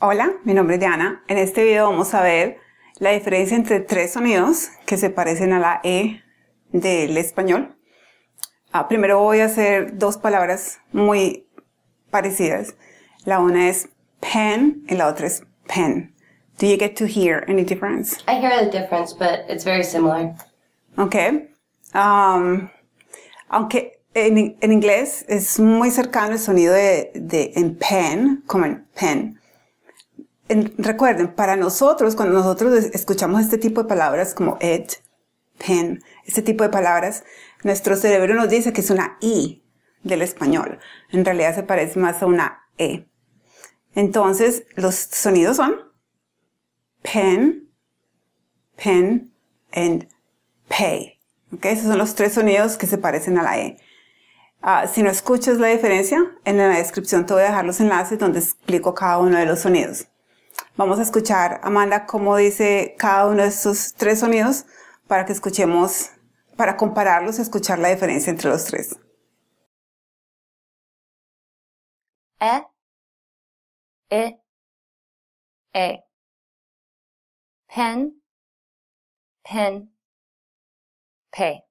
Hola, mi nombre es Diana. En este video vamos a ver la diferencia entre tres sonidos que se parecen a la E del español. Ah, primero voy a hacer dos palabras muy parecidas. La una es pen y la otra es pen. Do you get to hear any difference? I hear the difference, but it's very similar. Okay. Um, aunque en, en, inglés es muy cercano el sonido de, de en pen, como en pen recuerden, para nosotros, cuando nosotros escuchamos este tipo de palabras como ed, pen, este tipo de palabras, nuestro cerebro nos dice que es una i del español. En realidad se parece más a una e. Entonces, los sonidos son pen, pen, and pay. Okay, esos son los tres sonidos que se parecen a la E. Ah, si no escuchas la diferencia, en la descripción te voy a dejar los enlaces donde explico cada uno de los sonidos. Vamos a escuchar, Amanda, cómo dice cada uno de estos tres sonidos para que escuchemos, para compararlos y escuchar la diferencia entre los tres. E, E, E. Pen, pen, pe.